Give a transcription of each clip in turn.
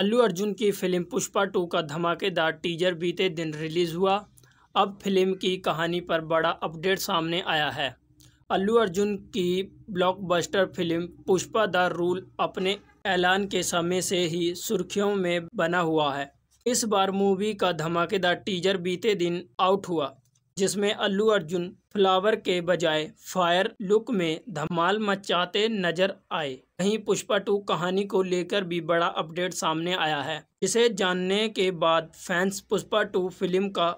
अल्लू अर्जुन की film Pushpa to का धमाकेदार टीजर बीते दिन रिलीज़ हुआ अब फिल्म की कहानी पर बड़ा अपडेट सामने आया है अल्लू अर्जुन की blockbuster film Pushpa the rule अपने ऐलान के समय से ही सुर्खियों में बना हुआ है इस बार मूवी का धमाकेदार टीजर बीते दिन आउट हुआ जिसमें अल्लू अर्जुन फ्लावर के बजाय फायर लुक में धमाल मचाते नजर आए वहीं पुष्पा टू कहानी को लेकर भी बड़ा अपडेट सामने आया है इसे जानने के बाद फैंस पुष्पा टू फिल्म का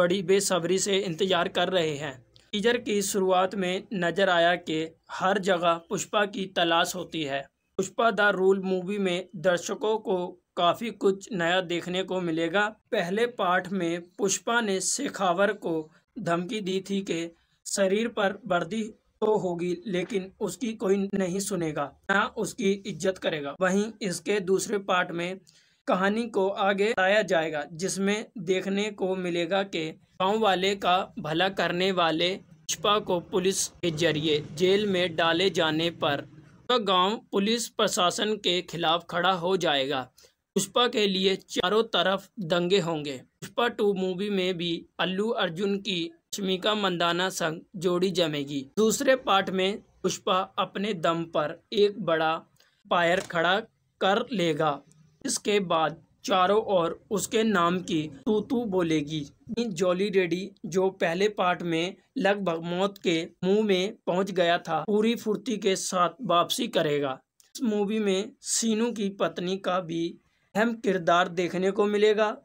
बड़ी बेसब्री से इंतजार कर रहे हैं टीजर की शुरुआत में नजर आया कि हर जगह पुष्पा की तलाश होती है पुष्पा द रूल मूवी में दर्शकों को काफ़ी कुछ नया देखने को मिलेगा पहले पार्ट में पुष्पा ने शेखावर को धमकी दी थी कि शरीर पर वर्दी तो होगी लेकिन उसकी कोई नहीं सुनेगा ना उसकी इज्जत करेगा वहीं इसके दूसरे पार्ट में कहानी को आगे आया जाएगा जिसमें देखने को मिलेगा कि गांव वाले का भला करने वाले पुष्पा को पुलिस के जरिए जेल में डाले जाने पर तो गांव पुलिस प्रशासन के खिलाफ खड़ा हो जाएगा पुष्पा के लिए चारों तरफ दंगे होंगे पुष्पा टू मूवी में भी अल्लू अर्जुन की रश्मिका मंदाना संग जोड़ी जमेगी दूसरे पार्ट में पुष्पा अपने दम पर एक बड़ा पायर खड़ा कर लेगा इसके बाद चारों ओर उसके नाम की तू तू बोलेगी जॉली रेडी जो पहले पार्ट में लगभग मौत के मुंह में पहुंच गया था पूरी फुर्ती के साथ वापसी करेगा इस मूवी में सीनू की पत्नी का भी अहम किरदार देखने को मिलेगा